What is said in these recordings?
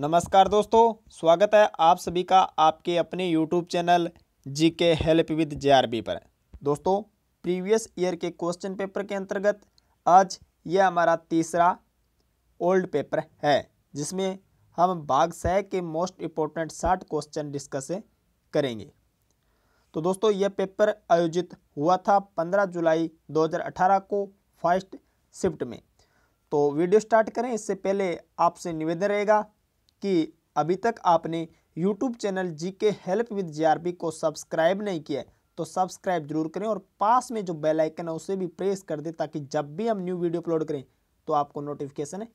नमस्कार दोस्तों स्वागत है आप सभी का आपके अपने यूट्यूब चैनल जी के हेल्प विद जे पर दोस्तों प्रीवियस ईयर के क्वेश्चन पेपर के अंतर्गत आज यह हमारा तीसरा ओल्ड पेपर है जिसमें हम भाग सह के मोस्ट इम्पोर्टेंट साठ क्वेश्चन डिस्कस करेंगे तो दोस्तों यह पेपर आयोजित हुआ था 15 जुलाई 2018 को फर्स्ट शिफ्ट में तो वीडियो स्टार्ट करें इससे पहले आपसे निवेदन रहेगा कि अभी तक आपने यूट्यूब चैनल जी के हेल्प विद जे को सब्सक्राइब नहीं किया तो सब्सक्राइब जरूर करें और पास में जो बेल आइकन है उसे भी प्रेस कर दें ताकि जब भी हम न्यू वीडियो अपलोड करें तो आपको नोटिफिकेशन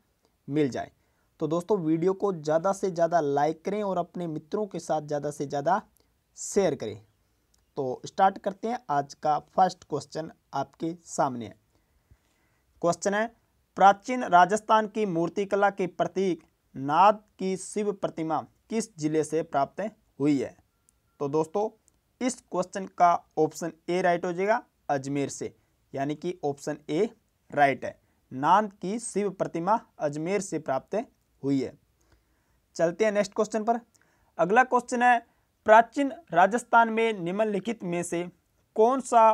मिल जाए तो दोस्तों वीडियो को ज़्यादा से ज़्यादा लाइक करें और अपने मित्रों के साथ ज़्यादा से ज़्यादा शेयर करें तो स्टार्ट करते हैं आज का फर्स्ट क्वेश्चन आपके सामने है क्वेश्चन है प्राचीन राजस्थान की मूर्तिकला के प्रतीक नाद की शिव प्रतिमा किस जिले से प्राप्त हुई है तो दोस्तों इस क्वेश्चन का ऑप्शन ए राइट हो जाएगा अजमेर से यानी कि ऑप्शन ए राइट है नांद की शिव प्रतिमा अजमेर से प्राप्त हुई है चलते हैं नेक्स्ट क्वेश्चन पर अगला क्वेश्चन है प्राचीन राजस्थान में निम्नलिखित में से कौन सा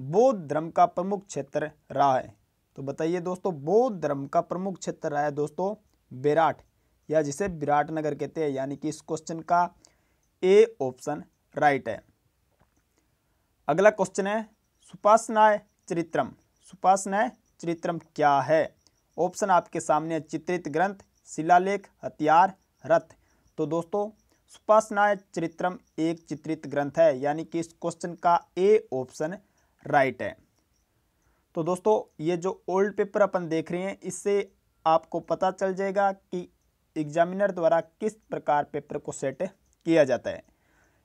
बौद्ध धर्म का प्रमुख क्षेत्र रहा है तो बताइए दोस्तों बौद्ध धर्म का प्रमुख क्षेत्र रहा है दोस्तों बेराट या जिसे विराटनगर कहते हैं यानी कि इस क्वेश्चन का ए ऑप्शन राइट है अगला क्वेश्चन है सुपासनाय चरित्रम सुपासनाय चरित्रम क्या है ऑप्शन आपके सामने चित्रित ग्रंथ शिलालेख हथियार रथ तो दोस्तों सुपासनाय चरित्रम एक चित्रित ग्रंथ है यानी कि इस क्वेश्चन का ए ऑप्शन राइट है तो दोस्तों ये जो ओल्ड पेपर अपन देख रहे हैं इससे आपको पता चल जाएगा कि एग्जामिनर द्वारा किस प्रकार पेपर को सेट किया जाता है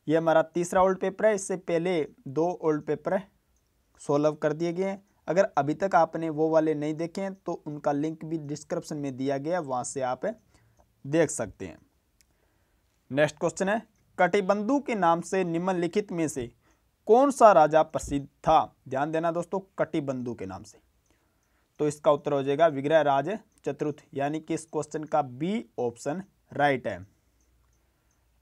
ये हमारा तीसरा ओल्ड पेपर है इससे पहले दो ओल्ड पेपर सोल्व कर दिए गए हैं अगर अभी तक आपने वो वाले नहीं देखे हैं तो उनका लिंक भी डिस्क्रिप्शन में दिया गया वहाँ से आप देख सकते हैं नेक्स्ट क्वेश्चन है कटिबंधु के नाम से निम्नलिखित में से कौन सा राजा प्रसिद्ध था ध्यान देना दोस्तों कटिबंधु के नाम से तो इसका उत्तर हो जाएगा विग्रह राज चतुर्थ यानी कि इस क्वेश्चन का बी ऑप्शन राइट है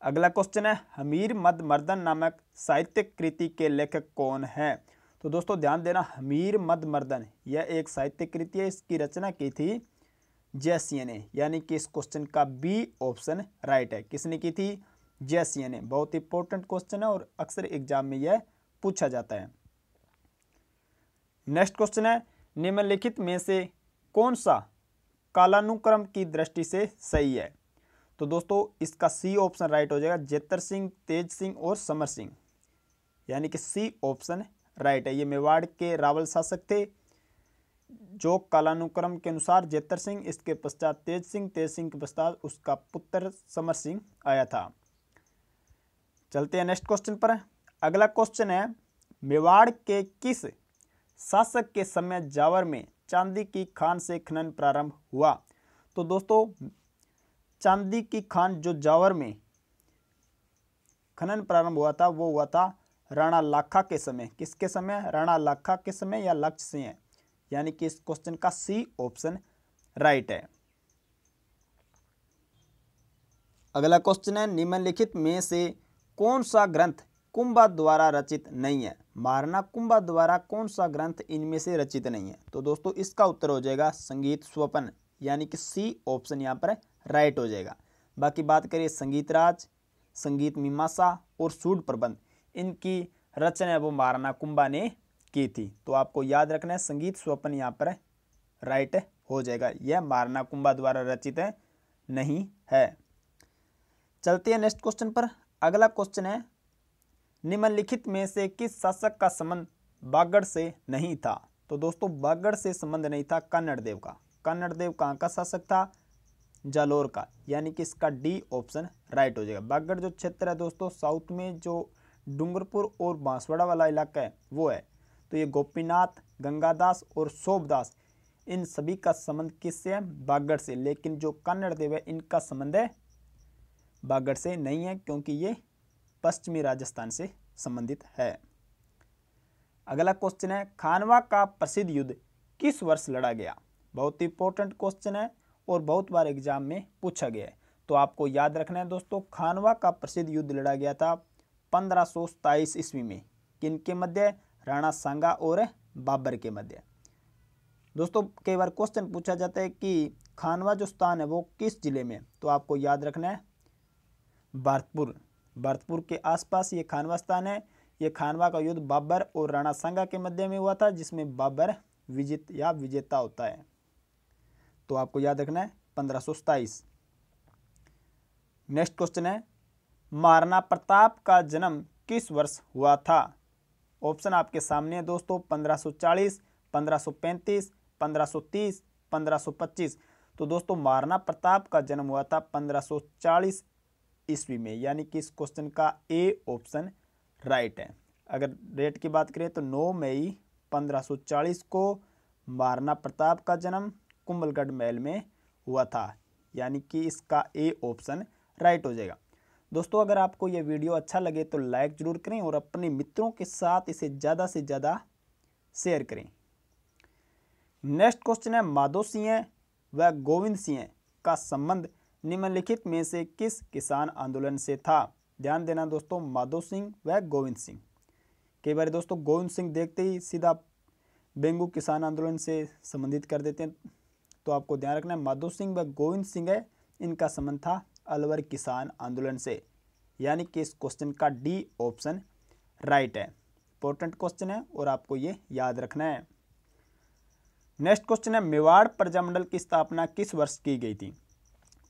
अगला क्वेश्चन है हमीर मद मर्दन नामक साहित्य कृति के लेखक कौन है तो दोस्तों ध्यान देना हमीर मद मर्दन यह एक साहित्य कृति है इसकी रचना की थी जैसिया ने यानी कि इस क्वेश्चन का बी ऑप्शन राइट है किसने की थी जैसिया ने बहुत इंपॉर्टेंट क्वेश्चन है और अक्सर एग्जाम में यह पूछा जाता है नेक्स्ट क्वेश्चन है निम्नलिखित में से कौन सा कालानुक्रम की दृष्टि से सही है तो दोस्तों इसका सी ऑप्शन राइट हो जाएगा जेतर सिंह तेज सिंह और समर सिंह यानी कि सी ऑप्शन राइट है ये मेवाड़ के रावल शासक थे जो कालानुक्रम के अनुसार जेतर सिंह इसके पश्चात तेज सिंह तेज सिंह के पश्चात उसका पुत्र समर सिंह आया था चलते हैं नेक्स्ट क्वेश्चन पर अगला क्वेश्चन है मेवाड़ के किस शासक के समय जावर में चांदी की खान से खनन प्रारंभ हुआ तो दोस्तों चांदी की खान जो जावर में खनन प्रारंभ हुआ था वो हुआ था राणा लाखा के समय किसके समय राणा लाखा के समय या लक्ष्य से है यानी कि इस क्वेश्चन का सी ऑप्शन राइट है अगला क्वेश्चन है निम्नलिखित में से कौन सा ग्रंथ कुंभा द्वारा रचित नहीं है मारना द्वारा कौन सा ग्रंथ इनमें से रचित नहीं है तो दोस्तों इसका उत्तर हो जाएगा संगीत स्वपन यानी कि सी ऑप्शन यहाँ पर राइट हो जाएगा बाकी बात करिए संगीत राज संगीत मीमांसा और सूड प्रबंध इनकी रचना वो मारना कुंभा ने की थी तो आपको याद रखना है संगीत स्वपन यहाँ पर राइट हो जाएगा यह मारना कुंभा द्वारा रचित नहीं है चलते हैं नेक्स्ट क्वेश्चन पर अगला क्वेश्चन है निम्नलिखित में से किस शासक का संबंध बागड़ से नहीं था तो दोस्तों बागड़ से संबंध नहीं था कन्नड़ देव का कन्नड़ देव कहाँ का शासक था जालोर का यानी कि इसका डी ऑप्शन राइट हो जाएगा बागड़ जो क्षेत्र है दोस्तों साउथ में जो डूंगरपुर और बांसवाड़ा वाला इलाका है वो है तो ये गोपीनाथ गंगादास और शोभदास इन सभी का संबंध किससे है बागड़ से लेकिन जो कन्नड़ देव है इनका संबंध है बागड़ से नहीं है क्योंकि ये पश्चिमी राजस्थान से संबंधित है अगला क्वेश्चन है खानवा का प्रसिद्ध युद्ध किस वर्ष लड़ा गया बहुत इंपॉर्टेंट क्वेश्चन है और बहुत बार एग्जाम में पूछा गया है तो आपको याद रखना है दोस्तों खानवा का प्रसिद्ध युद्ध लड़ा गया था पंद्रह सौ ईस्वी में किन के मध्य राणा सांगा और बाबर के मध्य दोस्तों कई बार क्वेश्चन पूछा जाता है कि खानवा जो स्थान है वो किस जिले में तो आपको याद रखना है भरतपुर भरतपुर के आसपास ये खानवा स्थान है ये खानवा का युद्ध बाबर और राणा सांगा के मध्य में हुआ था जिसमें बाबर विजित या विजेता होता है तो आपको याद रखना है पंद्रह नेक्स्ट क्वेश्चन है महाराणा प्रताप का जन्म किस वर्ष हुआ था ऑप्शन आपके सामने है दोस्तों 1540, 1535, 1530, 1525 तो दोस्तों महाराणा प्रताप का जन्म हुआ था 1540 ईस्वी में यानी कि इस क्वेश्चन का ए ऑप्शन राइट है अगर डेट की बात करें तो 9 मई 1540 को महाराणा प्रताप का जन्म कुंभलगढ़ महल में हुआ था यानी कि इसका ए ऑप्शन राइट हो जाएगा दोस्तों अगर आपको ये वीडियो अच्छा लगे तो लाइक ज़रूर करें और अपने मित्रों के साथ इसे ज़्यादा से ज़्यादा शेयर करें नेक्स्ट क्वेश्चन है माधो सिंह व गोविंद सिंह का संबंध निम्नलिखित में से किस किसान आंदोलन से था ध्यान देना दोस्तों माधो सिंह व गोविंद सिंह कई बार दोस्तों गोविंद सिंह देखते ही सीधा बेंगू किसान आंदोलन से संबंधित कर देते हैं तो आपको ध्यान रखना है माधो सिंह व गोविंद सिंह है इनका संबंध था अलवर किसान आंदोलन से यानी कि इस क्वेश्चन का डी ऑप्शन राइट है इंपॉर्टेंट क्वेश्चन है और आपको ये याद रखना है नेक्स्ट क्वेश्चन है मेवाड़ प्रजामंडल की स्थापना किस वर्ष की गई थी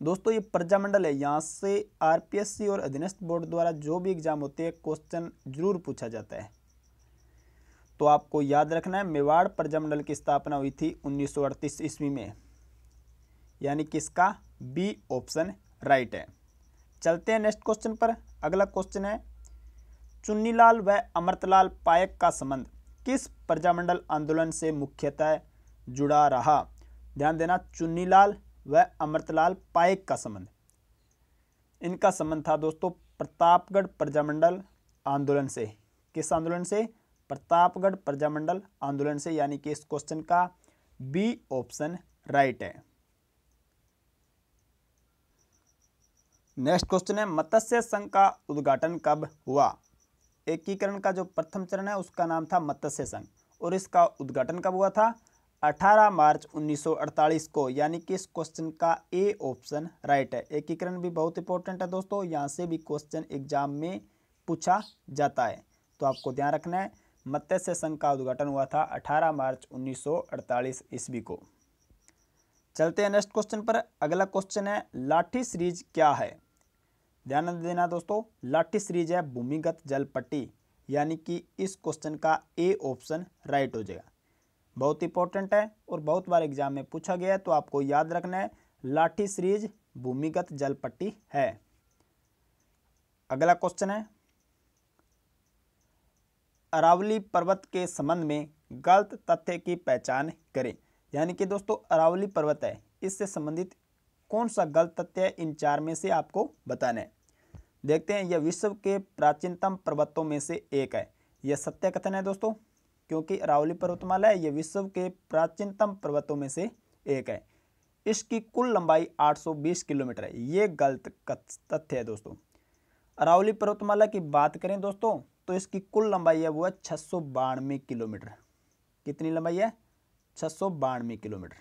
दोस्तों ये प्रजामंडल है यहाँ से आरपीएससी और अधीनस्थ बोर्ड द्वारा जो भी एग्जाम होते हैं क्वेश्चन जरूर पूछा जाता है तो आपको याद रखना है मेवाड़ प्रजामंडल की स्थापना हुई थी उन्नीस ईस्वी में यानी कि इसका बी ऑप्शन राइट है चलते हैं नेक्स्ट क्वेश्चन पर अगला क्वेश्चन है चुन्नीलाल व अमृतलाल पायक का संबंध किस प्रजामंडल आंदोलन से मुख्यतः जुड़ा रहा ध्यान देना चुन्नीलाल व अमृतलाल पाइक का संबंध इनका संबंध था दोस्तों प्रतापगढ़ प्रजामंडल आंदोलन से किस आंदोलन से प्रतापगढ़ प्रजामंडल आंदोलन से यानी कि इस क्वेश्चन का बी ऑप्शन राइट है नेक्स्ट क्वेश्चन है मत्स्य संघ का उद्घाटन कब हुआ एकीकरण का जो प्रथम चरण है उसका नाम था मत्स्य संघ और इसका उद्घाटन कब हुआ था 18 मार्च 1948 को यानी कि इस क्वेश्चन का ए ऑप्शन राइट है एकीकरण भी बहुत इंपॉर्टेंट है दोस्तों यहाँ से भी क्वेश्चन एग्जाम में पूछा जाता है तो आपको ध्यान रखना है मत्स्य संघ का उद्घाटन हुआ था 18 मार्च 1948 ईस्वी को चलते हैं नेक्स्ट क्वेश्चन पर अगला क्वेश्चन है लाठी सीरीज क्या है ध्यान देना दोस्तों लाठी सीरीज है भूमिगत जलपट्टी यानी कि इस क्वेश्चन का ए ऑप्शन राइट हो जाएगा बहुत इंपॉर्टेंट है और बहुत बार एग्जाम में पूछा गया है तो आपको याद रखना है लाठी सीरीज भूमिगत जलपट्टी है अगला क्वेश्चन है अरावली पर्वत के संबंध में गलत तथ्य की पहचान करें यानी कि दोस्तों अरावली पर्वत है इससे संबंधित कौन सा गलत तथ्य है इन चार में से आपको बताना है देखते हैं यह विश्व के प्राचीनतम पर्वतों में से एक है यह सत्य कथन है दोस्तों क्योंकि अरावली पर्वतमाला है ये विश्व के प्राचीनतम पर्वतों में से एक है इसकी कुल लंबाई 820 किलोमीटर है ये गलत तथ्य है दोस्तों अरावली पर्वतमाला की बात करें दोस्तों तो इसकी कुल लंबाई है वो है छः किलोमीटर कितनी लंबाई है छः किलोमीटर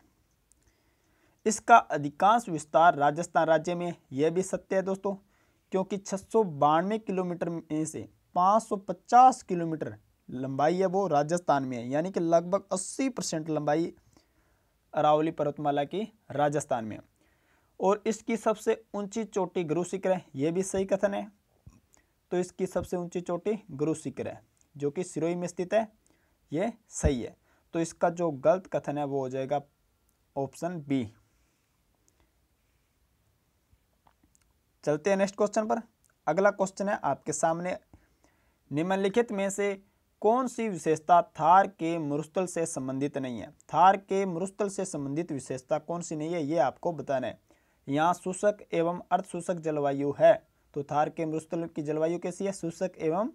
इसका अधिकांश विस्तार राजस्थान राज्य में यह भी सत्य है दोस्तों क्योंकि छः किलोमीटर में से 550 किलोमीटर लंबाई है वो राजस्थान में है यानी कि लगभग 80 परसेंट लंबाई अरावली पर्वतमाला की राजस्थान में और इसकी सबसे ऊंची चोटी गुरु शिखर है ये भी सही कथन है तो इसकी सबसे ऊंची चोटी गुरु शिखर है जो कि सिरोही में स्थित है ये सही है तो इसका जो गलत कथन है वो हो जाएगा ऑप्शन बी चलते हैं नेक्स्ट क्वेश्चन पर अगला क्वेश्चन है आपके सामने निम्नलिखित में से कौन सी विशेषता थार के मरुस्थल से संबंधित नहीं है थार के मरुस्थल से संबंधित विशेषता कौन सी नहीं है ये आपको बताना है यहाँ शुष्क एवं अर्धसूषक जलवायु है तो थार के मरुस्थल की जलवायु कैसी है शुष्क एवं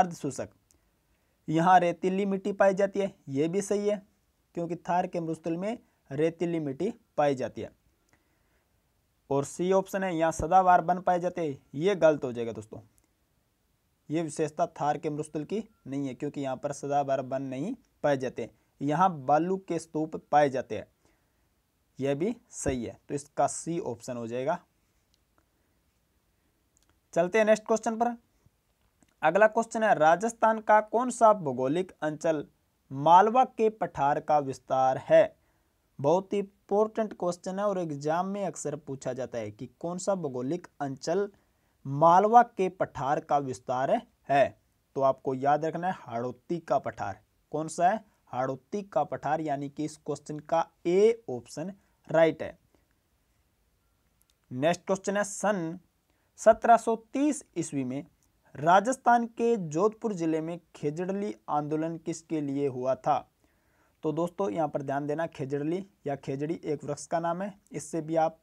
अर्धसूषक यहाँ रेतीली मिट्टी पाई जाती है ये भी सही है क्योंकि थार के मरुस्थल में रेतीली मिट्टी पाई जाती है और सी ऑप्शन है यहाँ सदाबार बन पाए जाते हैं ये गलत हो जाएगा दोस्तों ये विशेषता थार के मृस्तल की नहीं है क्योंकि यहाँ पर सदाबहार वन नहीं पाए जाते यहाँ बालू के स्तूप पाए जाते हैं यह भी सही है तो इसका सी ऑप्शन हो जाएगा चलते हैं नेक्स्ट क्वेश्चन पर अगला क्वेश्चन है राजस्थान का कौन सा भौगोलिक अंचल मालवा के पठार का विस्तार है बहुत ही इंपॉर्टेंट क्वेश्चन है और एग्जाम में अक्सर पूछा जाता है कि कौन सा भौगोलिक अंचल मालवा के पठार का विस्तार है तो आपको याद रखना है हाड़ोती का पठार कौन सा है हाड़ोती का पठार यानी कि इस क्वेश्चन का ए ऑप्शन राइट है नेक्स्ट क्वेश्चन है सन 1730 ईस्वी में राजस्थान के जोधपुर जिले में खेजड़ली आंदोलन किसके लिए हुआ था तो दोस्तों यहां पर ध्यान देना खेजड़ली या खेजड़ी एक वृक्ष का नाम है इससे भी आप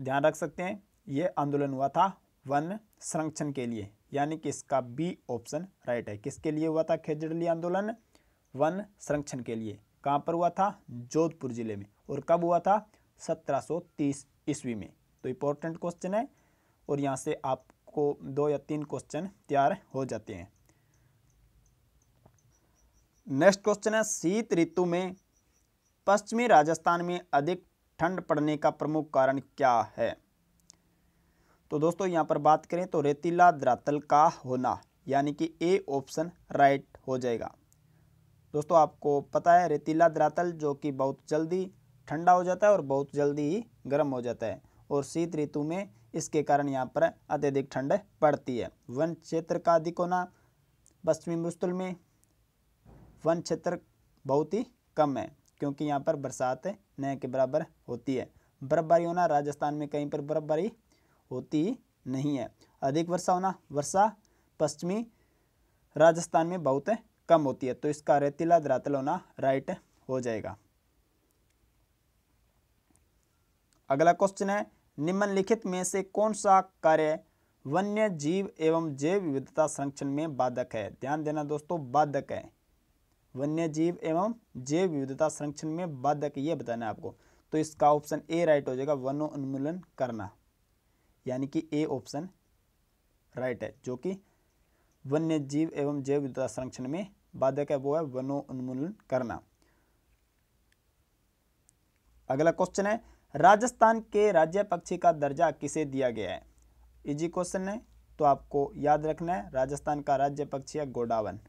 ध्यान रख सकते हैं ये आंदोलन हुआ था वन संरक्षण के लिए यानी कि इसका बी ऑप्शन राइट है किसके लिए हुआ था खेजड़ली आंदोलन वन संरक्षण के लिए कहाँ पर हुआ था जोधपुर जिले में और कब हुआ था 1730 ईस्वी में तो इम्पोर्टेंट क्वेश्चन है और यहाँ से आपको दो या तीन क्वेश्चन तैयार हो जाते हैं नेक्स्ट क्वेश्चन है शीत ऋतु में पश्चिमी राजस्थान में अधिक ठंड पड़ने का प्रमुख कारण क्या है तो दोस्तों यहाँ पर बात करें तो रेतीला दरातल का होना यानी कि ए ऑप्शन राइट हो जाएगा दोस्तों आपको पता है रेतीला दरातल जो कि बहुत जल्दी ठंडा हो जाता है और बहुत जल्दी ही गर्म हो जाता है और शीत ऋतु में इसके कारण यहाँ पर अत्यधिक ठंड पड़ती है वन क्षेत्र का अधिक होना पश्चिमी मुस्तुल में वन क्षेत्र बहुत ही कम है क्योंकि यहाँ पर बरसात न के बराबर होती है बर्फबारी होना राजस्थान में कहीं पर बर्फबारी होती नहीं है अधिक वर्षा होना वर्षा पश्चिमी राजस्थान में बहुत कम होती है तो इसका रेतीला धरातल होना राइट हो जाएगा अगला क्वेश्चन है निम्नलिखित में से कौन सा कार्य वन्य जीव एवं जैव विविधता संरक्षण में बाधक है ध्यान देना दोस्तों बाधक है वन्य जीव एवं जैव विविधता संरक्षण में बाधक ये बताना है आपको तो इसका ऑप्शन ए राइट हो जाएगा वनो उन्मूलन करना यानी कि ए ऑप्शन राइट है जो कि वन्य जीव एवं जैव विविधता संरक्षण में बाधक है वो है उन्मूलन करना अगला क्वेश्चन है राजस्थान के राज्य पक्षी का दर्जा किसे दिया गया है इजी क्वेश्चन है तो आपको याद रखना है राजस्थान का राज्य पक्षी है गोडावन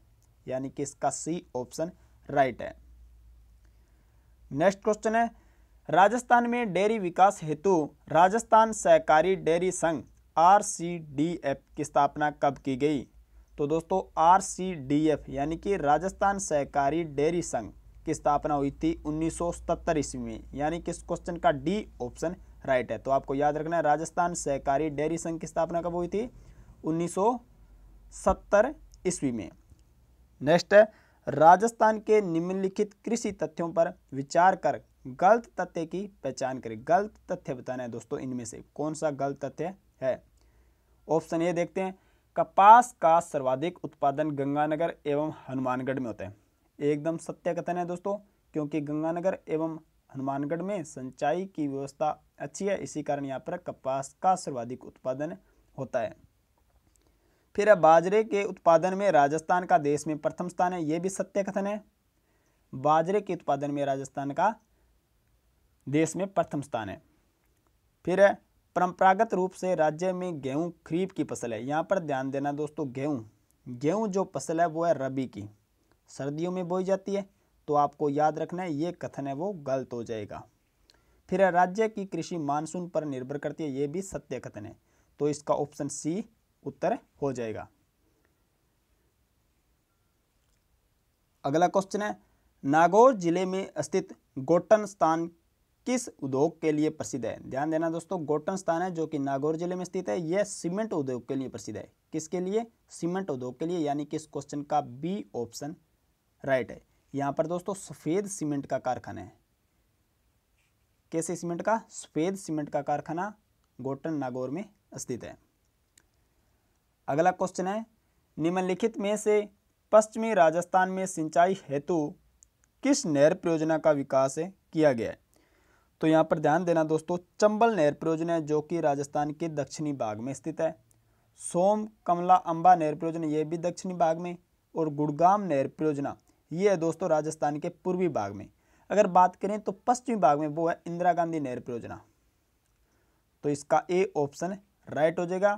यानी कि इसका सी ऑप्शन राइट है नेक्स्ट क्वेश्चन है राजस्थान में डेयरी विकास हेतु राजस्थान सहकारी डेयरी संघ आर की स्थापना कब की गई तो दोस्तों आर यानी कि राजस्थान सहकारी डेयरी संघ की स्थापना हुई थी उन्नीस ईस्वी में यानी कि इस क्वेश्चन का डी ऑप्शन राइट है तो आपको याद रखना है राजस्थान सहकारी डेयरी संघ की स्थापना कब हुई थी 1970 ईस्वी में नेक्स्ट है राजस्थान के निम्नलिखित कृषि तथ्यों पर विचार कर गलत तथ्य की पहचान करें गलत तथ्य बताना है दोस्तों इनमें से कौन सा गलत तथ्य है ऑप्शन ए देखते हैं कपास का सर्वाधिक उत्पादन गंगानगर एवं हनुमानगढ़ में होता है एकदम सत्य कथन है दोस्तों क्योंकि गंगानगर एवं हनुमानगढ़ में सिंचाई की व्यवस्था अच्छी है इसी कारण यहाँ पर कपास का सर्वाधिक उत्पादन होता है फिर बाजरे के उत्पादन में राजस्थान का देश में प्रथम स्थान है ये भी सत्य कथन है बाजरे के उत्पादन में राजस्थान का देश में प्रथम स्थान है फिर है परंपरागत रूप से राज्य में गेहूं खरीफ की फसल है यहाँ पर ध्यान देना दोस्तों गेहूं गेहूं जो फसल है वो है रबी की सर्दियों में बोई जाती है तो आपको याद रखना है ये कथन है वो गलत हो जाएगा फिर राज्य की कृषि मानसून पर निर्भर करती है ये भी सत्य कथन है तो इसका ऑप्शन सी उत्तर हो जाएगा अगला क्वेश्चन है नागौर जिले में स्थित गोटन स्थान किस उद्योग के लिए प्रसिद्ध है ध्यान देना दोस्तों गोटन स्थान है जो कि नागौर जिले में स्थित है यह सीमेंट उद्योग के लिए प्रसिद्ध है किसके लिए सीमेंट उद्योग के लिए यानी कि इस क्वेश्चन का बी ऑप्शन राइट है यहाँ पर दोस्तों सफ़ेद सीमेंट का कारखाना है कैसे सीमेंट का सफ़ेद सीमेंट का कारखाना गोटन नागौर में स्थित है अगला क्वेश्चन है निम्नलिखित में से पश्चिमी राजस्थान में सिंचाई हेतु किस नहर परियोजना का विकास किया गया है तो यहाँ पर ध्यान देना दोस्तों चंबल नहर परियोजना जो कि राजस्थान के दक्षिणी भाग में स्थित है सोम कमला अम्बा नहर परियोजना ये भी दक्षिणी भाग में और गुड़गाम नहर परियोजना ये है दोस्तों राजस्थान के पूर्वी भाग में अगर बात करें तो पश्चिमी भाग में वो है इंदिरा गांधी नहर परियोजना तो इसका ए ऑप्शन राइट हो जाएगा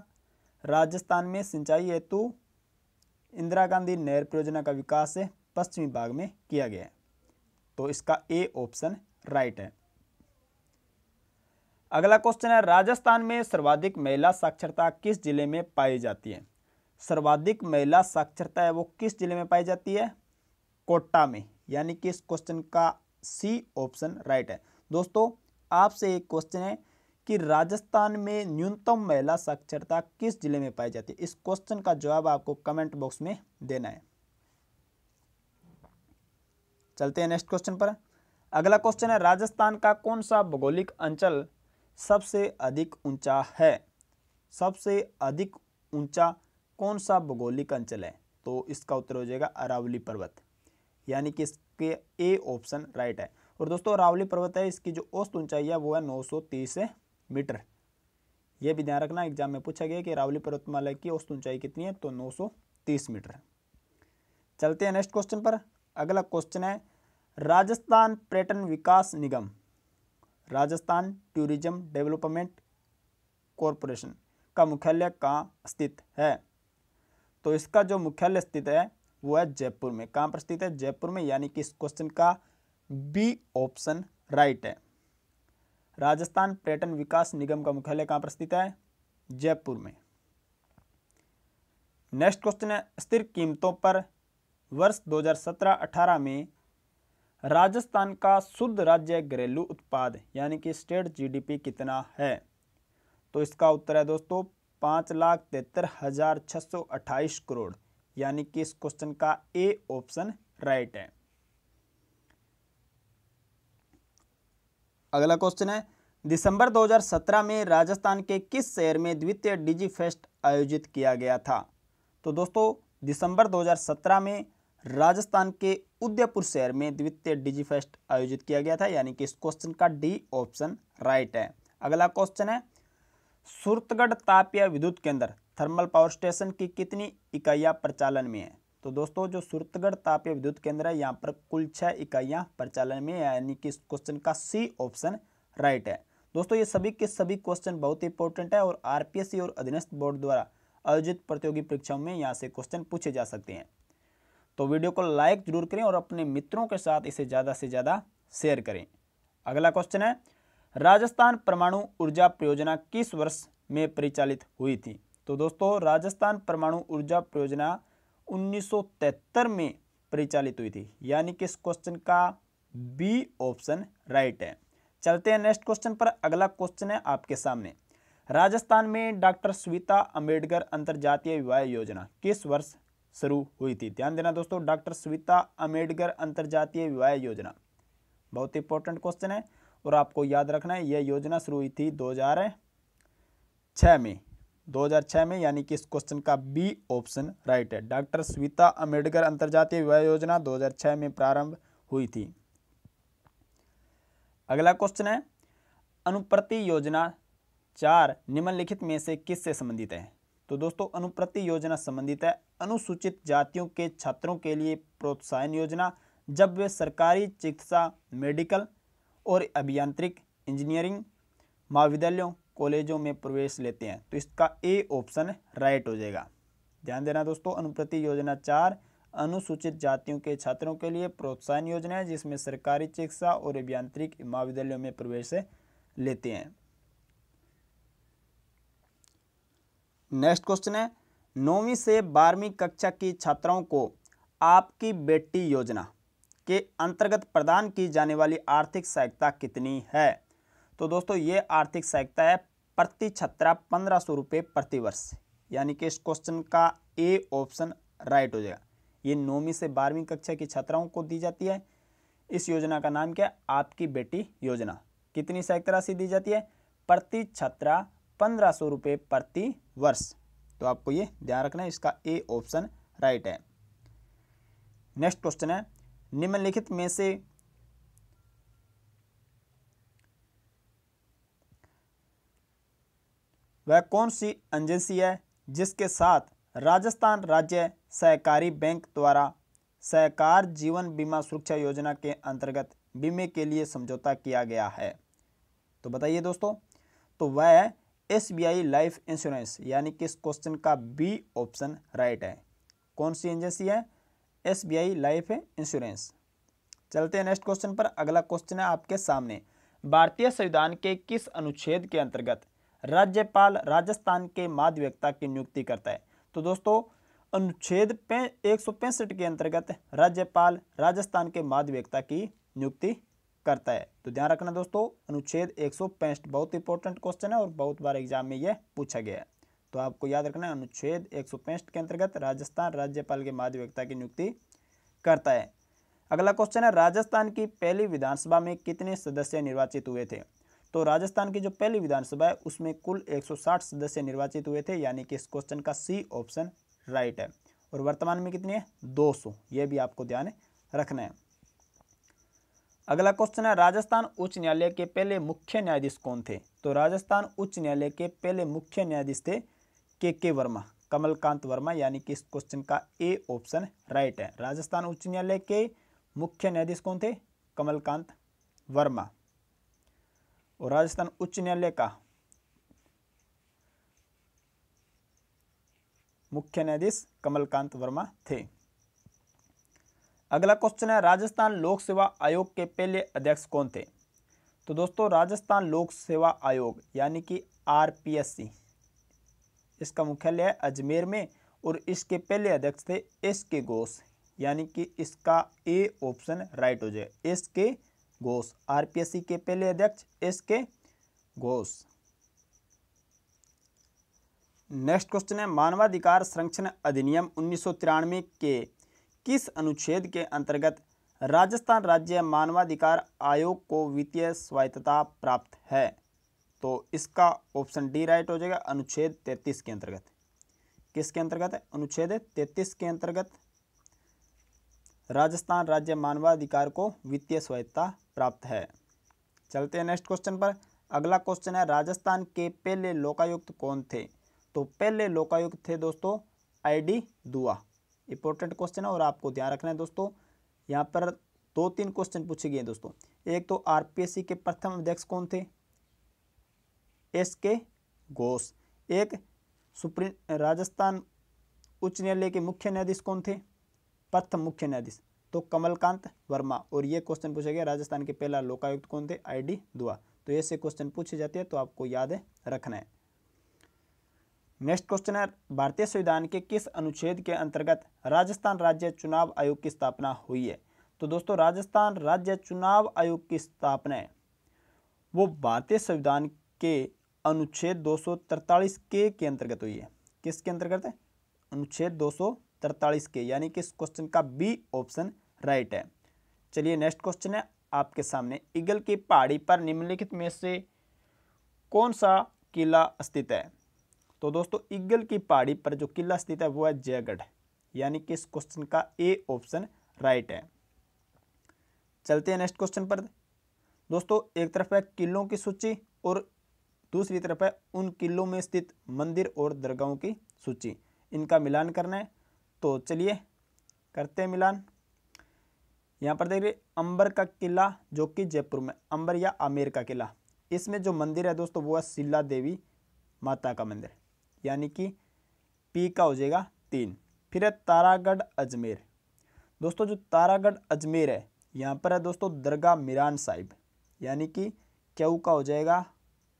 राजस्थान में सिंचाई हेतु इंदिरा गांधी नहर परियोजना का विकास पश्चिमी भाग में किया गया है तो इसका ए ऑप्शन राइट है अगला क्वेश्चन है राजस्थान में सर्वाधिक महिला साक्षरता किस जिले में पाई जाती है सर्वाधिक महिला साक्षरता है वो किस जिले में पाई जाती है कोटा में यानी कि इस क्वेश्चन का सी ऑप्शन राइट है दोस्तों आपसे एक क्वेश्चन है कि राजस्थान में न्यूनतम महिला साक्षरता किस जिले में पाई जाती है इस क्वेश्चन का जवाब आपको कमेंट बॉक्स में देना है चलते हैं नेक्स्ट क्वेश्चन पर अगला क्वेश्चन है राजस्थान का कौन सा भौगोलिक अंचल सबसे अधिक ऊंचा है सबसे अधिक ऊंचा कौन सा भौगोलिक अंचल है तो इसका उत्तर हो जाएगा अरावली पर्वत यानी कि इसके ए ऑप्शन राइट है और दोस्तों अरावली पर्वत है इसकी जो औसत ऊंचाई है वो है 930 मीटर ये भी ध्यान रखना एग्जाम में पूछा गया कि अरावली पर्वतमाला की औसत ऊंचाई कितनी है तो 930 मीटर चलते हैं नेक्स्ट क्वेश्चन पर अगला क्वेश्चन है राजस्थान पर्यटन विकास निगम राजस्थान टूरिज्म डेवलपमेंट कॉरपोरेशन का मुख्यालय कहाँ स्थित है तो इसका जो मुख्यालय स्थित है वो है जयपुर में कहाँ पर स्थित है जयपुर में यानी कि इस क्वेश्चन का बी ऑप्शन राइट है राजस्थान पर्यटन विकास निगम का मुख्यालय कहाँ पर स्थित है जयपुर में नेक्स्ट क्वेश्चन है स्थिर कीमतों पर वर्ष 2017-18 में राजस्थान का शुद्ध राज्य घरेलू उत्पाद यानी कि स्टेट जीडीपी कितना है तो इसका उत्तर है दोस्तों पाँच लाख तिहत्तर हज़ार छः सौ अट्ठाईस करोड़ यानी कि इस क्वेश्चन का ए ऑप्शन राइट है अगला क्वेश्चन है दिसंबर 2017 में राजस्थान के किस शहर में द्वितीय डिजी फेस्ट आयोजित किया गया था तो दोस्तों दिसंबर 2017 में राजस्थान के उदयपुर शहर में द्वितीय डिजी फेस्ट आयोजित किया गया था यानी कि इस क्वेश्चन का डी ऑप्शन राइट है अगला क्वेश्चन है सुरतगढ़ तापिया विद्युत केंद्र थर्मल पावर स्टेशन की कितनी इकाइयां प्रचालन में है तो दोस्तों जो सुरतगढ़ तापिया विद्युत केंद्र है यहाँ पर कुल छः इकाइयाँ प्रचालन में यानी कि इस क्वेश्चन का सी ऑप्शन राइट है दोस्तों ये सभी के सभी क्वेश्चन बहुत ही इंपॉर्टेंट है और आरपीएससी और अधीनस्थ बोर्ड द्वारा आयोजित प्रतियोगी परीक्षाओं में यहाँ से क्वेश्चन पूछे जा सकते हैं तो वीडियो को लाइक जरूर करें और अपने मित्रों के साथ इसे ज़्यादा से ज़्यादा शेयर करें अगला क्वेश्चन है राजस्थान परमाणु ऊर्जा परियोजना किस वर्ष में परिचालित हुई थी तो दोस्तों राजस्थान परमाणु ऊर्जा परियोजना 1973 में परिचालित हुई थी यानी कि इस क्वेश्चन का बी ऑप्शन राइट है चलते हैं नेक्स्ट क्वेश्चन पर अगला क्वेश्चन है आपके सामने राजस्थान में डॉक्टर स्विता अंबेडकर अंतर्जातीय विवाह योजना किस वर्ष शुरू हुई थी ध्यान देना दोस्तों डॉक्टर स्विता अम्बेडकर अंतर्जातीय विवाह योजना बहुत इंपॉर्टेंट क्वेश्चन है और आपको याद रखना है यह योजना शुरू हुई थी 2006 में 2006 में यानी कि इस क्वेश्चन का बी ऑप्शन राइट है डॉक्टर स्विता अम्बेडकर अंतर्जातीय विवाह योजना 2006 में प्रारंभ हुई थी अगला क्वेश्चन है अनुप्रति योजना चार निम्नलिखित में से किससे संबंधित है तो दोस्तों अनुप्रति योजना संबंधित है अनुसूचित जातियों के छात्रों के लिए प्रोत्साहन योजना जब वे सरकारी चिकित्सा मेडिकल और अभियांत्रिक इंजीनियरिंग महाविद्यालयों कॉलेजों में प्रवेश लेते हैं तो इसका ए ऑप्शन राइट हो जाएगा ध्यान देना दोस्तों अनुप्रति योजना चार अनुसूचित जातियों के छात्रों के लिए प्रोत्साहन योजना है जिसमें सरकारी चिकित्सा और अभियांत्रिक महाविद्यालयों में प्रवेश लेते हैं नेक्स्ट क्वेश्चन है नौवीं से बारहवीं कक्षा की छात्राओं को आपकी बेटी योजना के अंतर्गत प्रदान की जाने वाली आर्थिक सहायता कितनी है तो दोस्तों ये आर्थिक सहायता है प्रति छात्रा पंद्रह सौ रुपये प्रतिवर्ष यानी कि इस क्वेश्चन का ए ऑप्शन राइट हो जाएगा ये नौवीं से बारहवीं कक्षा की छात्राओं को दी जाती है इस योजना का नाम क्या है आपकी बेटी योजना कितनी सहायता राशि दी जाती है प्रति छात्रा पंद्रह सौ रुपये प्रति वर्ष तो आपको ये ध्यान रखना है इसका ए ऑप्शन राइट है नेक्स्ट क्वेश्चन है निम्नलिखित में से वह कौन सी एजेंसी है जिसके साथ राजस्थान राज्य सहकारी बैंक द्वारा सहकार जीवन बीमा सुरक्षा योजना के अंतर्गत बीमे के लिए समझौता किया गया है तो बताइए दोस्तों तो वह एसबीआई लाइफ इंश्योरेंस यानी कि इस क्वेश्चन का बी ऑप्शन राइट है कौन सी एजेंसी है एसबीआई लाइफ इंश्योरेंस चलते हैं नेक्स्ट क्वेश्चन पर अगला क्वेश्चन है आपके सामने भारतीय संविधान के किस अनुच्छेद के अंतर्गत राज्यपाल राजस्थान के माध्यवक्ता की नियुक्ति करता है तो दोस्तों अनुच्छेद पे एक के अंतर्गत राज्यपाल राजस्थान के माध्यवक्ता की नियुक्ति करता है तो ध्यान रखना दोस्तों अनुच्छेद एक बहुत इंपॉर्टेंट क्वेश्चन है और बहुत बार एग्जाम में यह पूछा गया है तो आपको याद रखना है अनुच्छेद एक के अंतर्गत राजस्थान राज्यपाल के महाधिवक्ता की नियुक्ति करता है अगला क्वेश्चन है राजस्थान की पहली विधानसभा में कितने सदस्य निर्वाचित हुए थे तो राजस्थान की जो पहली विधानसभा है उसमें कुल 160 सदस्य निर्वाचित हुए थे यानी कि इस क्वेश्चन का सी ऑप्शन राइट है और वर्तमान में कितने हैं सौ यह भी आपको ध्यान रखना है अगला क्वेश्चन है राजस्थान उच्च न्यायालय के पहले मुख्य न्यायाधीश कौन थे तो राजस्थान उच्च न्यायालय के पहले मुख्य न्यायाधीश थे के के वर्मा कमलकांत वर्मा यानी कि इस क्वेश्चन का ए ऑप्शन राइट है राजस्थान उच्च न्यायालय के मुख्य न्यायाधीश कौन थे कमलकांत वर्मा और राजस्थान उच्च न्यायालय का मुख्य न्यायाधीश कमलकांत वर्मा थे अगला क्वेश्चन है राजस्थान लोक सेवा आयोग के पहले अध्यक्ष कौन थे तो दोस्तों राजस्थान लोक सेवा आयोग यानी कि आर इसका मुख्यालय है अजमेर में और इसके पहले अध्यक्ष थे एस के घोष यानी कि इसका ए ऑप्शन राइट हो जाए एस के घोष आर के पहले अध्यक्ष एस के घोष नेक्स्ट क्वेश्चन है मानवाधिकार संरक्षण अधिनियम उन्नीस के किस अनुच्छेद के अंतर्गत राजस्थान राज्य मानवाधिकार आयोग को वित्तीय स्वायत्तता प्राप्त है तो इसका ऑप्शन डी राइट हो जाएगा अनुच्छेद तैतीस के अंतर्गत किसके अंतर्गत है अनुच्छेद तैतीस के अंतर्गत राजस्थान राज्य मानवाधिकार को वित्तीय स्वायत्तता प्राप्त है चलते हैं नेक्स्ट क्वेश्चन पर अगला क्वेश्चन है राजस्थान के पहले लोकायुक्त कौन थे तो पहले लोकायुक्त थे दोस्तों आईडी दुआ इंपॉर्टेंट क्वेश्चन है और आपको ध्यान रखना है दोस्तों यहाँ पर दो तीन क्वेश्चन पूछे गए हैं दोस्तों एक तो आर के प्रथम अध्यक्ष कौन थे एस के घोष एक सुप्रीम राजस्थान उच्च न्यायालय के मुख्य न्यायाधीश कौन थे प्रथम मुख्य न्यायाधीश तो कमलकांत वर्मा और ये क्वेश्चन पूछा गया राजस्थान के पहला लोकायुक्त कौन थे आईडी दुआ तो ऐसे क्वेश्चन पूछे जाते हैं तो आपको याद है रखना है नेक्स्ट क्वेश्चन है भारतीय संविधान के किस अनुच्छेद के अंतर्गत राजस्थान राज्य चुनाव आयोग की स्थापना हुई है तो दोस्तों राजस्थान राज्य चुनाव आयोग की स्थापना वो भारतीय संविधान के अनुच्छेद 243 के के अंतर्गत हुई है किसके अंतर्गत है अनुच्छेद 243 के यानी कि इस क्वेश्चन का बी ऑप्शन राइट है चलिए नेक्स्ट क्वेश्चन है आपके सामने ईगल की पहाड़ी पर निम्नलिखित में से कौन सा किला स्थित है तो दोस्तों इग्गल की पहाड़ी पर जो किला स्थित है वो है जयगढ़ यानी कि इस क्वेश्चन का ए ऑप्शन राइट है चलते हैं नेक्स्ट क्वेश्चन पर दोस्तों एक तरफ है किलों की सूची और दूसरी तरफ है उन किलों में स्थित मंदिर और दरगाहों की सूची इनका मिलान करना है तो चलिए करते हैं मिलान यहाँ पर देखिए अंबर का किला जो कि जयपुर में अंबर या आमेर का किला इसमें जो मंदिर है दोस्तों वो है शिला देवी माता का मंदिर यानी कि पी का हो जाएगा तीन फिर है तारागढ़ अजमेर दोस्तों जो तारागढ़ अजमेर है यहाँ पर है दोस्तों दरगाह मीरान साहिब यानी कि क्यू का हो जाएगा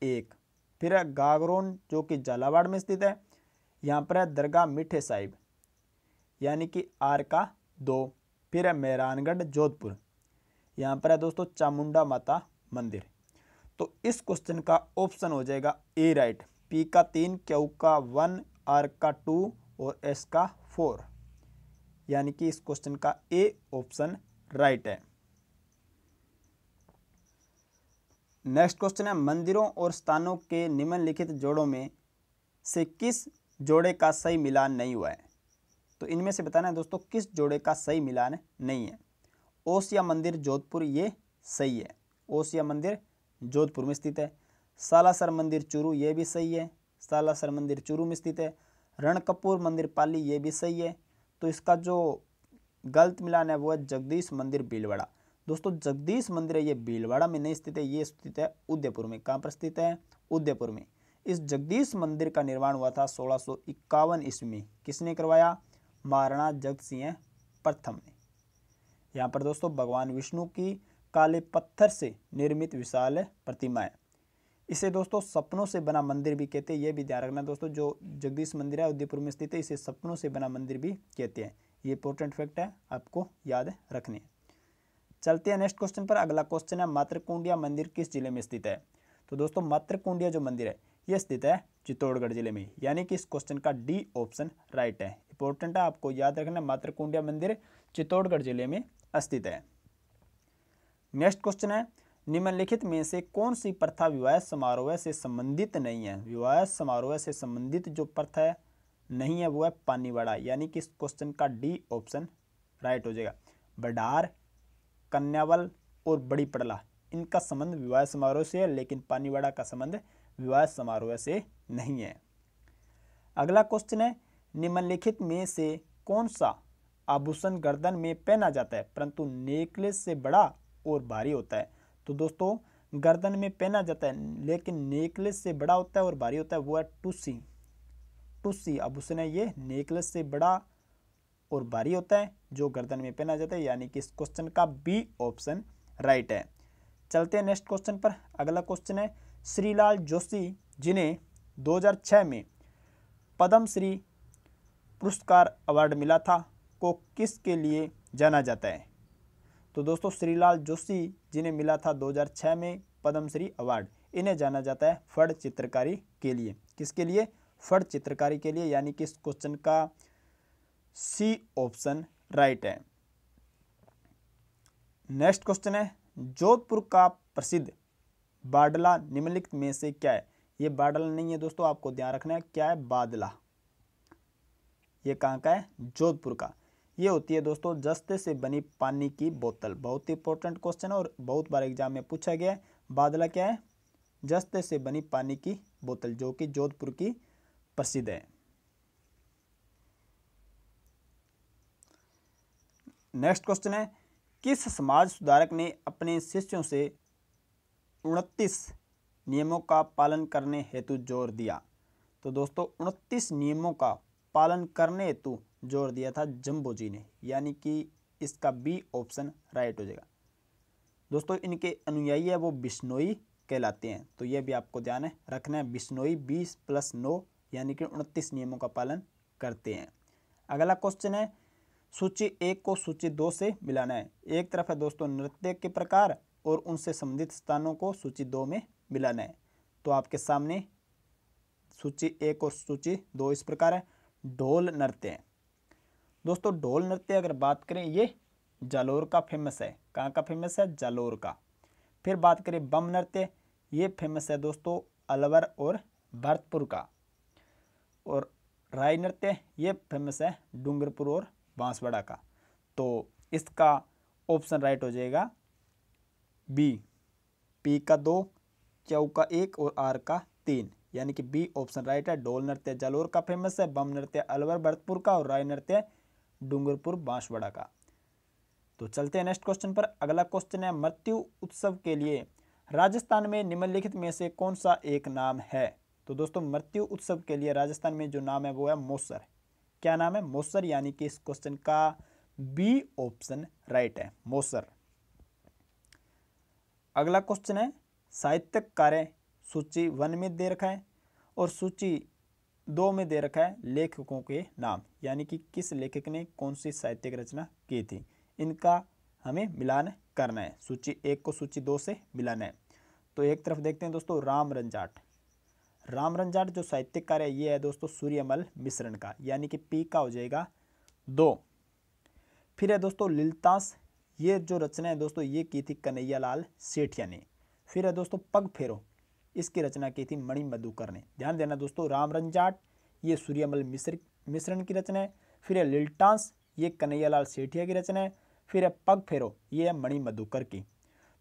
एक फिर है गागरोन जो कि झालावाड़ में स्थित है यहाँ पर है दरगाह मीठे साहिब यानी कि आर का दो फिर है मेहरानगढ़ जोधपुर यहाँ पर है दोस्तों चामुंडा माता मंदिर तो इस क्वेश्चन का ऑप्शन हो जाएगा ए राइट पी का तीन क्यू का वन आर का टू और एस का फोर यानी कि इस क्वेश्चन का ए ऑप्शन राइट है नेक्स्ट क्वेश्चन है मंदिरों और स्थानों के निम्नलिखित जोड़ों में से किस जोड़े का सही मिलान नहीं हुआ है तो इनमें से बताना है दोस्तों किस जोड़े का सही मिलान नहीं है ओसिया मंदिर जोधपुर ये सही है ओसिया मंदिर जोधपुर में स्थित है सालासर मंदिर चूरू ये भी सही है सालासर मंदिर चूरू में स्थित है रणकपूर मंदिर पाली ये भी सही है तो इसका जो गलत मिलान है वो है जगदीश मंदिर भीलवाड़ा दोस्तों जगदीश मंदिर है ये भीलवाड़ा में नहीं स्थित है ये स्थित है उदयपुर में कहाँ पर स्थित है उदयपुर में इस जगदीश मंदिर का निर्माण हुआ था सोलह सौ इक्यावन ईस्वी में किसने करवाया महाराणा जगत सिंह प्रथम ने यहाँ पर दोस्तों भगवान विष्णु की काले पत्थर से निर्मित विशाल प्रतिमा है इसे दोस्तों सपनों से बना मंदिर भी कहते हैं ये भी ध्यान रखना दोस्तों जो जगदीश मंदिर है उदयपुर में स्थित है इसे सपनों से बना मंदिर भी कहते हैं ये इंपॉर्टेंट फैक्ट है आपको याद रखने चलते हैं नेक्स्ट क्वेश्चन पर अगला क्वेश्चन है मातृकुंडिया मंदिर किस जिले में स्थित है तो दोस्तों मातृकुंडिया जो मंदिर है ये स्थित है चित्तौड़गढ़ जिले में यानी कि इस क्वेश्चन का डी ऑप्शन राइट है इंपॉर्टेंट है आपको याद रखना मातृकुंडिया मंदिर चित्तौड़गढ़ जिले में स्थित है नेक्स्ट क्वेश्चन है निम्नलिखित में से कौन सी प्रथा विवाह समारोह से संबंधित नहीं है विवाह समारोह से संबंधित जो प्रथा नहीं है वो है पानीवाड़ा यानी कि इस क्वेश्चन का डी ऑप्शन राइट हो जाएगा बडार कन्यावल और बड़ी पड़ला इनका संबंध विवाह समारोह से है लेकिन पानीवाड़ा का संबंध विवाह समारोह से नहीं है अगला क्वेश्चन है निम्नलिखित में से कौन सा आभूषण गर्दन में पहना जाता है परंतु नेकलेस से बड़ा और भारी होता है तो दोस्तों गर्दन में पहना जाता है लेकिन नेकलेस से बड़ा होता है और भारी होता है वो है टूसी टूसी अब उसने ये नेकलेस से बड़ा और भारी होता है जो गर्दन में पहना जाता है यानी कि इस क्वेश्चन का बी ऑप्शन राइट है चलते हैं नेक्स्ट क्वेश्चन पर अगला क्वेश्चन है श्रीलाल जोशी जिन्हें 2006 में पद्म श्री पुरस्कार अवार्ड मिला था को किसके लिए जाना जाता है तो दोस्तों श्रीलाल जोशी जिन्हें मिला था 2006 में पद्मश्री अवार्ड इन्हें जाना जाता है फड़ चित्रकारी के लिए किसके लिए फड़ चित्रकारी के लिए यानी कि इस क्वेश्चन का सी ऑप्शन राइट है नेक्स्ट क्वेश्चन है जोधपुर का प्रसिद्ध बाडला निम्नलिखित में से क्या है ये बाडला नहीं है दोस्तों आपको ध्यान रखना है क्या है बादला ये कहाँ का है जोधपुर का ये होती है दोस्तों जस्ते से बनी पानी की बोतल बहुत ही इंपॉर्टेंट क्वेश्चन है और बहुत बार एग्जाम में पूछा गया है बादला क्या है जस्ते से बनी पानी की बोतल जो कि जोधपुर की प्रसिद्ध है नेक्स्ट क्वेश्चन है किस समाज सुधारक ने अपने शिष्यों से उनतीस नियमों का पालन करने हेतु जोर दिया तो दोस्तों उनतीस नियमों का पालन करने हेतु जोड़ दिया था जम्बो जी ने यानी कि इसका बी ऑप्शन राइट हो जाएगा दोस्तों इनके अनुयायी है वो बिश्नोई कहलाते हैं तो ये भी आपको ध्यान है रखना है बिश्नोई बीस प्लस नौ यानी कि उनतीस नियमों का पालन करते हैं अगला क्वेश्चन है सूची एक को सूची दो से मिलाना है एक तरफ है दोस्तों नृत्य के प्रकार और उनसे संबंधित स्थानों को सूची दो में मिलाना है तो आपके सामने सूची एक और सूची दो इस प्रकार है ढोल नृत्य दोस्तों ढोल नृत्य अगर बात करें ये जालोर का फेमस है कहाँ का फेमस है जालोर का फिर बात करें बम नृत्य ये फेमस है दोस्तों अलवर और भरतपुर का और राय नृत्य ये फेमस है डूंगरपुर और बांसवाड़ा का तो इसका ऑप्शन राइट हो जाएगा बी पी का दो चौ का एक और आर का तीन यानी कि बी ऑप्शन राइट है डोल नृत्य जालोर का फेमस है बम नृत्य अलवर भरतपुर का और राय नृत्य डूंगरपुर बांसवाड़ा का तो चलते हैं नेक्स्ट क्वेश्चन पर अगला क्वेश्चन है मृत्यु उत्सव के लिए राजस्थान में निम्नलिखित में से कौन सा एक नाम है तो दोस्तों मृत्यु उत्सव के लिए राजस्थान में जो नाम है वो है मोसर क्या नाम है मोसर यानी कि इस क्वेश्चन का बी ऑप्शन राइट है मोसर अगला क्वेश्चन है साहित्यक कार्य सूची वन में दे रखा है और सूची दो में दे रखा है लेखकों के नाम यानी कि किस लेखक ने कौन सी साहित्यिक रचना की थी इनका हमें मिलान करना है सूची एक को सूची दो से मिलाना है तो एक तरफ देखते हैं दोस्तों राम रंजाट राम रंजाट जो साहित्यिक कार्य ये है दोस्तों सूर्यमल मिश्रण का यानी कि पी का हो जाएगा दो फिर है दोस्तों लिलतास ये जो रचना है दोस्तों ये की थी कन्हैयालाल सेठिया ने फिर है दोस्तों पग फेरो इसकी रचना की थी मणि मधुकर ने ध्यान देना दोस्तों राम रंजाट ये सूर्यमल मिश्र मिश्रण की रचना है फिर है लिल्टांस ये कन्हैयालाल सेठिया की रचना है फिर है पग फेरो ये है मणि मधुकर की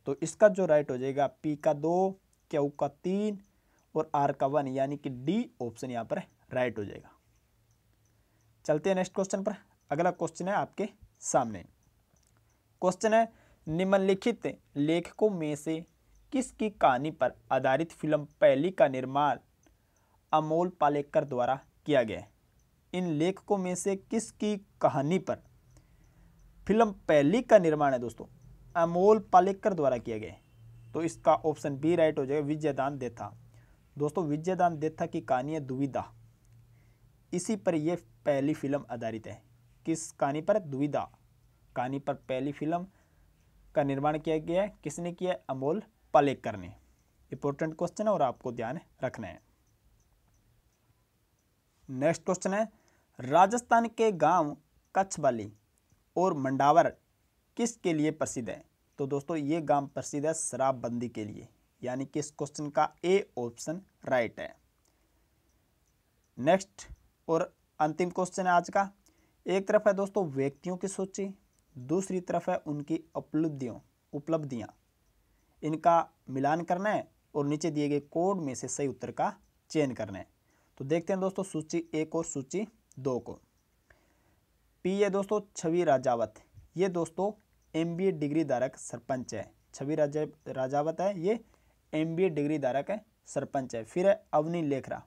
तो इसका जो राइट हो जाएगा पी का दो क्यू का तीन और आर का वन यानी कि डी ऑप्शन यहाँ पर राइट हो जाएगा चलते हैं नेक्स्ट क्वेश्चन पर अगला क्वेश्चन है आपके सामने क्वेश्चन है निम्नलिखित लेखकों में से किसकी कहानी पर आधारित फिल्म पहली का निर्माण अमोल पालेकर द्वारा किया गया इन लेखकों में से किसकी कहानी पर फिल्म पहली का निर्माण है दोस्तों अमोल पालेकर द्वारा किया गया तो इसका ऑप्शन बी राइट हो जाएगा विजयदान देथा दोस्तों विजयदान देथा की कहानी है दुविधा इसी पर यह पहली फिल्म आधारित है किस कहानी पर दुविधा कहानी पर पहली फिल्म का निर्माण किया गया है किसने किया अमोल पले करने इंपॉर्टेंट क्वेश्चन है और आपको ध्यान रखना है नेक्स्ट क्वेश्चन है राजस्थान के गांव कच्छबली और मंडावर किसके लिए प्रसिद्ध है तो दोस्तों ये गांव प्रसिद्ध है शराबबंदी के लिए यानी कि इस क्वेश्चन का ए ऑप्शन राइट है नेक्स्ट और अंतिम क्वेश्चन है आज का एक तरफ है दोस्तों व्यक्तियों की सूची दूसरी तरफ है उनकी उपलब्धियों उपलब्धियां इनका मिलान करना है और नीचे दिए गए कोड में से सही उत्तर का चयन करना है तो देखते हैं दोस्तों सूची एक और सूची दो को पी ए दोस्तों छवि राजावत ये दोस्तों एम डिग्री धारक सरपंच है छवि राजा राजावत है ये एम डिग्री धारक है सरपंच है फिर है अवनी लेखरा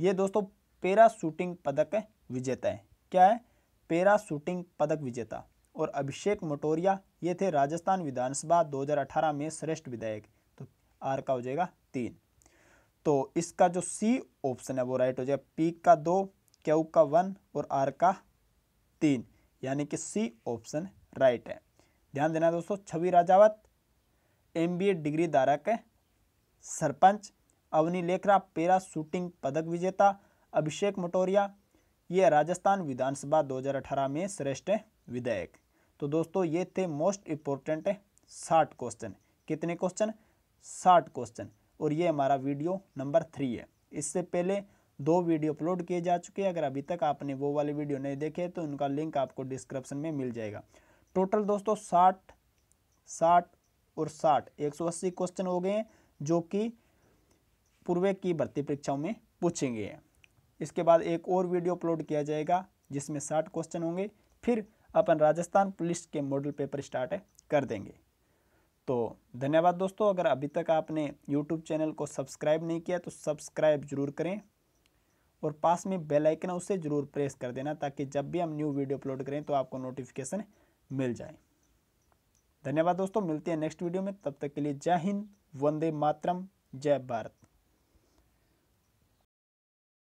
ये दोस्तों पैरा शूटिंग पदक विजेता है क्या है पैरा शूटिंग पदक विजेता और अभिषेक मटोरिया ये थे राजस्थान विधानसभा 2018 में श्रेष्ठ विधायक तो आर का हो जाएगा तीन तो इसका जो सी ऑप्शन है वो राइट हो जाएगा पी का दो क्यू का वन और आर का तीन यानी कि सी ऑप्शन राइट है ध्यान देना दोस्तों Chhavi Rajawat M B A degree धारक है सरपंच अवनी लेखरा पेरा शूटिंग पदक विजेता अभिषेक मटोरिया ये राजस्थान विधानसभा 2018 में श्रेष्ठ विधायक तो दोस्तों ये थे मोस्ट इम्पोर्टेंट साठ क्वेश्चन कितने क्वेश्चन साठ क्वेश्चन और ये हमारा वीडियो नंबर थ्री है इससे पहले दो वीडियो अपलोड किए जा चुके हैं अगर अभी तक आपने वो वाले वीडियो नहीं देखे तो उनका लिंक आपको डिस्क्रिप्शन में मिल जाएगा टोटल दोस्तों साठ साठ और साठ एक सौ अस्सी क्वेश्चन हो गए हैं जो कि पूर्व की भर्ती परीक्षाओं में पूछेंगे इसके बाद एक और वीडियो अपलोड किया जाएगा जिसमें साठ क्वेश्चन होंगे फिर अपन राजस्थान पुलिस के मॉडल पेपर स्टार्ट कर देंगे तो धन्यवाद दोस्तों अगर अभी तक आपने यूट्यूब चैनल को सब्सक्राइब नहीं किया तो सब्सक्राइब जरूर करें और पास में बेल आइकन है उसे ज़रूर प्रेस कर देना ताकि जब भी हम न्यू वीडियो अपलोड करें तो आपको नोटिफिकेशन मिल जाए धन्यवाद दोस्तों मिलते हैं नेक्स्ट वीडियो में तब तक के लिए जय हिंद वंदे मातरम जय भारत